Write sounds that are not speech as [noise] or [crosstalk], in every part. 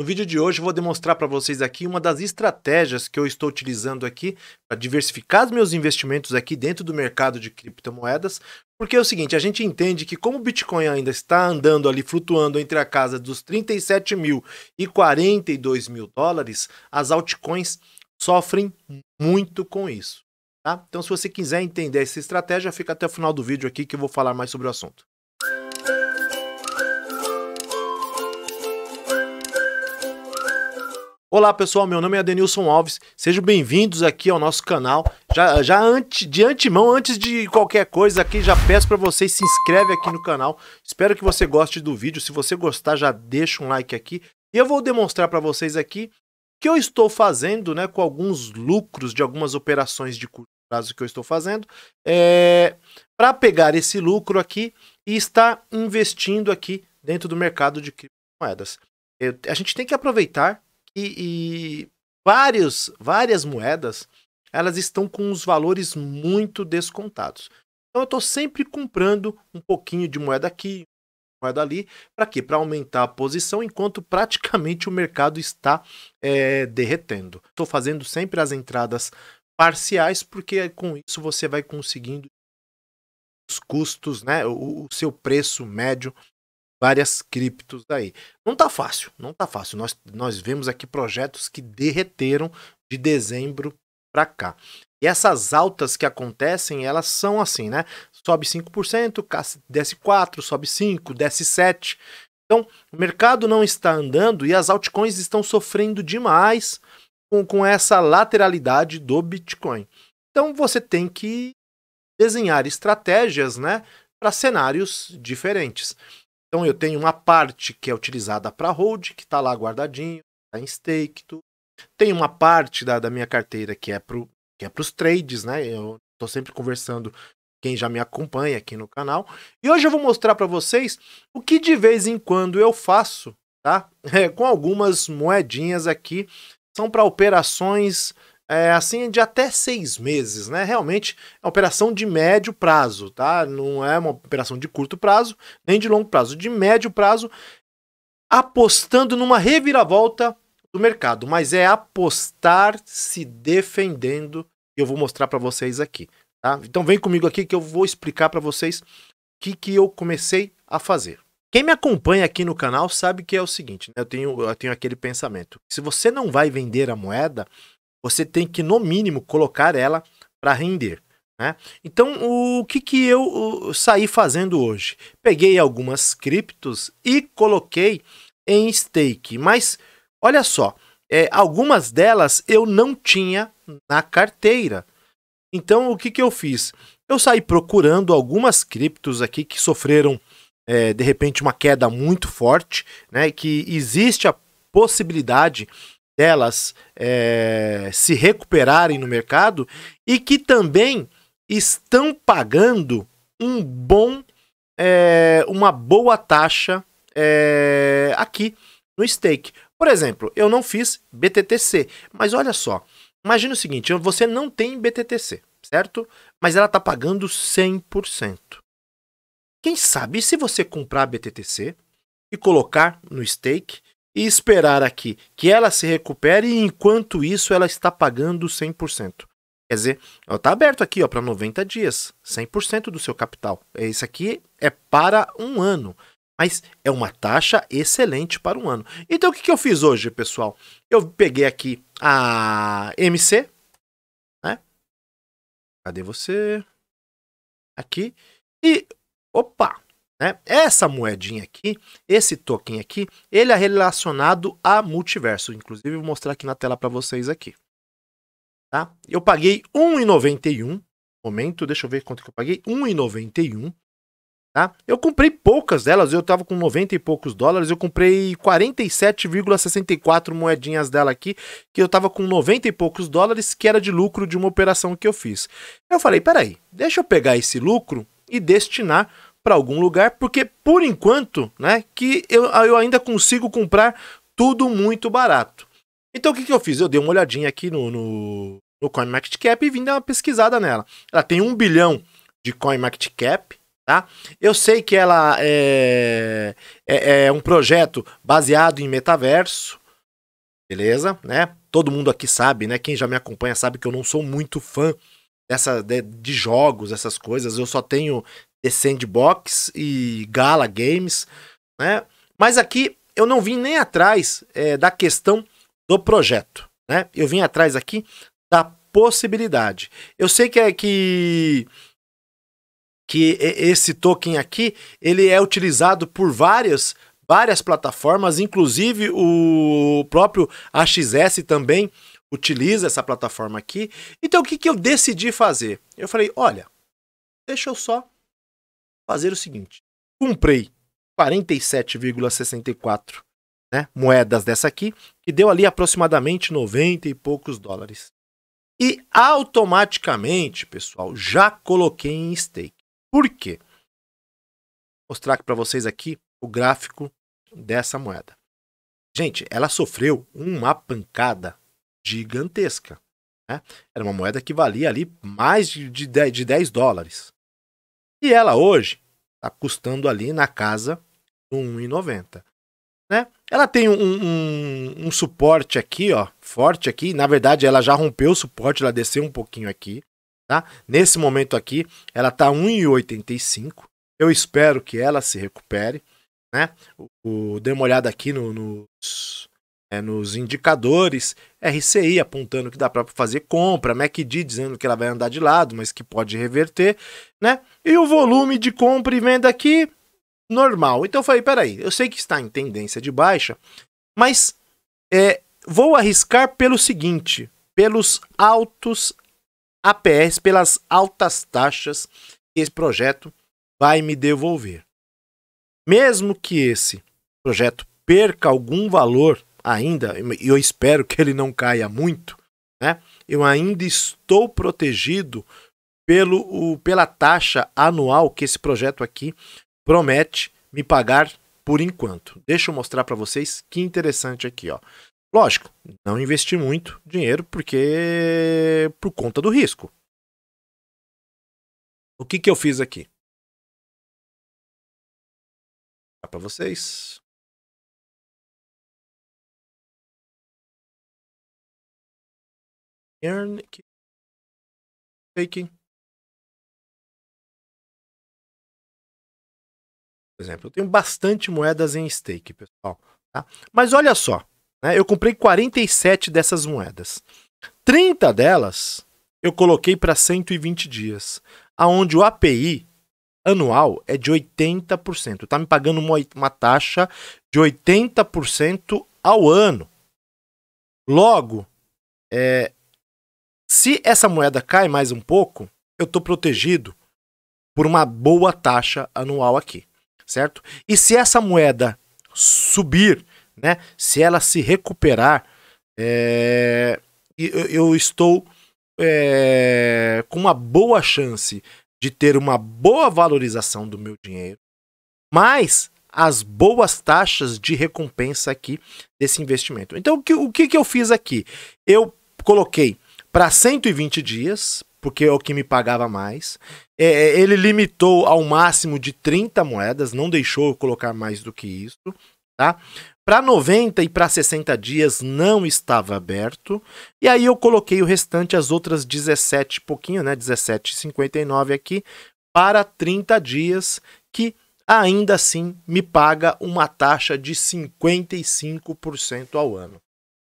No vídeo de hoje vou demonstrar para vocês aqui uma das estratégias que eu estou utilizando aqui para diversificar os meus investimentos aqui dentro do mercado de criptomoedas, porque é o seguinte, a gente entende que como o Bitcoin ainda está andando ali, flutuando entre a casa dos 37 mil e 42 mil dólares, as altcoins sofrem muito com isso. Tá? Então se você quiser entender essa estratégia, fica até o final do vídeo aqui que eu vou falar mais sobre o assunto. Olá pessoal, meu nome é Denilson Alves, sejam bem-vindos aqui ao nosso canal. Já, já de antemão, antes de qualquer coisa aqui, já peço para vocês se inscreve aqui no canal. Espero que você goste do vídeo, se você gostar já deixa um like aqui. E eu vou demonstrar para vocês aqui que eu estou fazendo né, com alguns lucros de algumas operações de curto prazo que eu estou fazendo, é, para pegar esse lucro aqui e estar investindo aqui dentro do mercado de criptomoedas. Eu, a gente tem que aproveitar e, e vários, várias moedas elas estão com os valores muito descontados. Então eu estou sempre comprando um pouquinho de moeda aqui, moeda ali, para quê? Para aumentar a posição, enquanto praticamente o mercado está é, derretendo. Estou fazendo sempre as entradas parciais, porque com isso você vai conseguindo os custos, né? O, o seu preço médio várias criptos aí. Não tá fácil, não tá fácil. Nós, nós vemos aqui projetos que derreteram de dezembro para cá. E essas altas que acontecem, elas são assim, né? Sobe 5%, desce 4%, sobe 5%, desce 7%. Então, o mercado não está andando e as altcoins estão sofrendo demais com, com essa lateralidade do Bitcoin. Então, você tem que desenhar estratégias, né? Para cenários diferentes. Então eu tenho uma parte que é utilizada para hold, que está lá guardadinho, está em stake, tudo. Tem uma parte da, da minha carteira que é para é os trades, né? Eu estou sempre conversando quem já me acompanha aqui no canal. E hoje eu vou mostrar para vocês o que de vez em quando eu faço, tá? [laughs] É, com algumas moedinhas aqui. São para operações é, assim de até seis meses, né? Realmente é uma operação de médio prazo, tá? Não é uma operação de curto prazo, nem de longo prazo, de médio prazo, apostando numa reviravolta do mercado, mas é apostar se defendendo. Eu vou mostrar para vocês aqui, tá? Então vem comigo aqui que eu vou explicar para vocês o que, que eu comecei a fazer. Quem me acompanha aqui no canal sabe que é o seguinte, né? eu, tenho, eu tenho aquele pensamento. Se você não vai vender a moeda, você tem que, no mínimo, colocar ela para render. Né? Então, o que, que eu o, saí fazendo hoje? Peguei algumas criptos e coloquei em stake, mas olha só, é, algumas delas eu não tinha na carteira. Então, o que, que eu fiz? Eu saí procurando algumas criptos aqui que sofreram, é, de repente, uma queda muito forte, né? Que existe a possibilidade delas é, se recuperarem no mercado e que também estão pagando um bom, é, uma boa taxa é, aqui no stake. Por exemplo, eu não fiz BTTC, mas olha só, imagina o seguinte, você não tem BTTC, certo? Mas ela está pagando 100%. Quem sabe se você comprar BTTC e colocar no stake, e esperar aqui que ela se recupere e enquanto isso ela está pagando 100%. Quer dizer, está aberto aqui para 90 dias, 100% do seu capital. isso aqui é para um ano, mas é uma taxa excelente para um ano. Então o que, que eu fiz hoje, pessoal? Eu peguei aqui a MC, né? Cadê você? Aqui. E, opa, né? Essa moedinha aqui, esse token aqui, ele é relacionado a multiverso. Inclusive, vou mostrar aqui na tela para vocês aqui. Tá? Eu paguei 1,91. Momento, deixa eu ver quanto que eu paguei. 1,91. Tá? Eu comprei poucas delas, eu estava com 90 e poucos dólares, eu comprei 47,64 moedinhas dela aqui, que eu estava com 90 e poucos dólares, que era de lucro de uma operação que eu fiz. Eu falei, peraí, deixa eu pegar esse lucro e destinar para algum lugar, porque por enquanto, né, que eu, eu ainda consigo comprar tudo muito barato. Então o que, que eu fiz? Eu dei uma olhadinha aqui no, no, no CoinMarketCap e vim dar uma pesquisada nela. Ela tem um bilhão de CoinMarketCap, tá? Eu sei que ela é, é, é um projeto baseado em metaverso, beleza, né? Todo mundo aqui sabe, né? Quem já me acompanha sabe que eu não sou muito fã dessa, de, de jogos, essas coisas. Eu só tenho The Sandbox e Gala Games, né? Mas aqui eu não vim nem atrás é, da questão do projeto, né? Eu vim atrás aqui da possibilidade. Eu sei que é que que esse token aqui ele é utilizado por várias várias plataformas, inclusive o próprio AXS também utiliza essa plataforma aqui. Então o que, que eu decidi fazer? Eu falei, olha, deixa eu só fazer o seguinte: comprei 47,64 né, moedas dessa aqui, que deu ali aproximadamente 90 e poucos dólares. E automaticamente, pessoal, já coloquei em stake. Por quê? Vou mostrar para vocês aqui o gráfico dessa moeda. Gente, ela sofreu uma pancada gigantesca. Né? Era uma moeda que valia ali mais de, de, 10, de 10 dólares. E ela hoje está custando ali na casa do 1,90. Né? Ela tem um, um, um, suporte aqui, ó, forte aqui. Na verdade, ela já rompeu o suporte, ela desceu um pouquinho aqui. Tá? Nesse momento aqui, ela está 1,85. Eu espero que ela se recupere. Né? O, o, dê uma olhada aqui no, nos, é, nos indicadores, RCI apontando que dá para fazer compra, MACD dizendo que ela vai andar de lado, mas que pode reverter, né? E o volume de compra e venda aqui, normal. Então eu falei, peraí, eu sei que está em tendência de baixa, mas é, vou arriscar pelo seguinte, pelos altos APS, pelas altas taxas que esse projeto vai me devolver. Mesmo que esse projeto perca algum valor ainda, e eu espero que ele não caia muito, né? Eu ainda estou protegido pelo, o, pela taxa anual que esse projeto aqui promete me pagar por enquanto. Deixa eu mostrar para vocês que interessante aqui, ó. Lógico, não investi muito dinheiro porque por conta do risco. O que que eu fiz aqui? Para vocês. Earn Fake. Por exemplo, eu tenho bastante moedas em stake, pessoal. Tá? Mas olha só, né? eu comprei 47 dessas moedas. 30 delas eu coloquei para 120 dias, aonde o API anual é de 80%. Está me pagando uma, uma taxa de 80% ao ano. Logo, é, se essa moeda cai mais um pouco, eu estou protegido por uma boa taxa anual aqui, certo? E se essa moeda subir, né? Se ela se recuperar, é, eu, eu, estou é, com uma boa chance de ter uma boa valorização do meu dinheiro, mas as boas taxas de recompensa aqui desse investimento. Então, o que, o que eu fiz aqui? Eu coloquei para 120 dias, porque é o que me pagava mais. É, é ele limitou ao máximo de 30 moedas, não deixou eu colocar mais do que isso, tá? Para 90 e para 60 dias não estava aberto. E aí eu coloquei o restante, as outras 17 pouquinho, né? 17,59 aqui, para 30 dias, que ainda assim me paga uma taxa de 55% ao ano.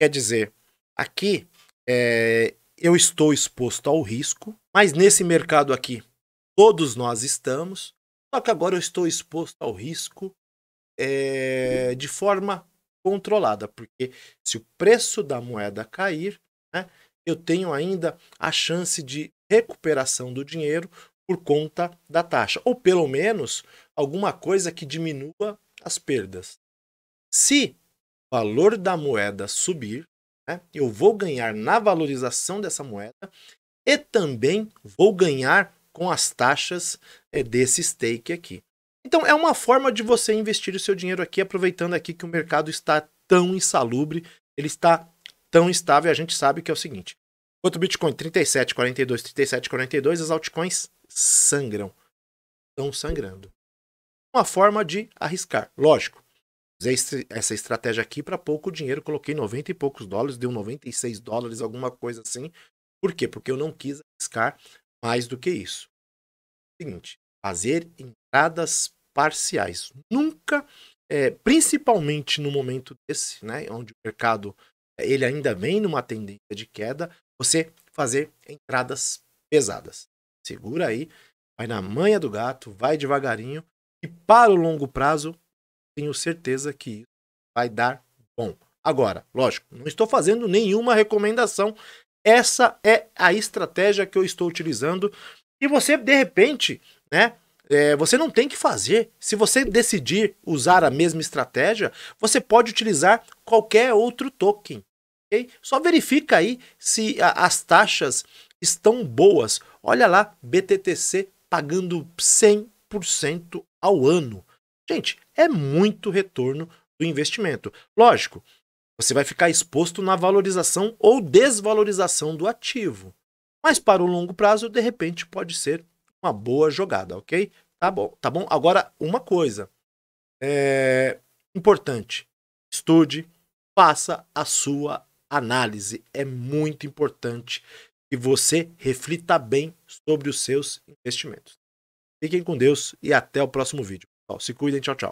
Quer dizer, aqui é, eu estou exposto ao risco, mas nesse mercado aqui todos nós estamos, só que agora eu estou exposto ao risco é, de forma controlada, porque se o preço da moeda cair, né, eu tenho ainda a chance de recuperação do dinheiro por conta da taxa, ou pelo menos alguma coisa que diminua as perdas. Se o valor da moeda subir, né? Eu vou ganhar na valorização dessa moeda e também vou ganhar com as taxas é, desse stake aqui. Então é uma forma de você investir o seu dinheiro aqui, aproveitando aqui que o mercado está tão insalubre, ele está tão estável, a gente sabe que é o seguinte. Quanto Bitcoin 37, 42, 37, 42, as altcoins sangram. Estão sangrando. Uma forma de arriscar. Lógico, Usei essa estratégia aqui para pouco dinheiro, coloquei 90 e poucos dólares, deu 96 dólares, alguma coisa assim. Por quê? Porque eu não quis arriscar mais do que isso. Seguinte, fazer entradas parciais. Nunca, é, principalmente no momento desse, né, onde o mercado é, ele ainda vem numa tendência de queda, você fazer entradas pesadas. Segura aí, vai na manha do gato, vai devagarinho e para o longo prazo tenho certeza que vai dar bom. Agora, lógico, não estou fazendo nenhuma recomendação. Essa é a estratégia que eu estou utilizando. E você, de repente, né? É, você não tem que fazer. Se você decidir usar a mesma estratégia, você pode utilizar qualquer outro token. Okay? Só verifica aí se a, as taxas estão boas. Olha lá, BTTC pagando 100% ao ano. Gente, é muito retorno do investimento. Lógico, você vai ficar exposto na valorização ou desvalorização do ativo. Mas para o longo prazo, de repente, pode ser uma boa jogada, ok? Tá bom, tá bom. Agora, uma coisa é importante: estude, faça a sua análise. É muito importante que você reflita bem sobre os seus investimentos. Fiquem com Deus e até o próximo vídeo se cuidem, tchau, tchau.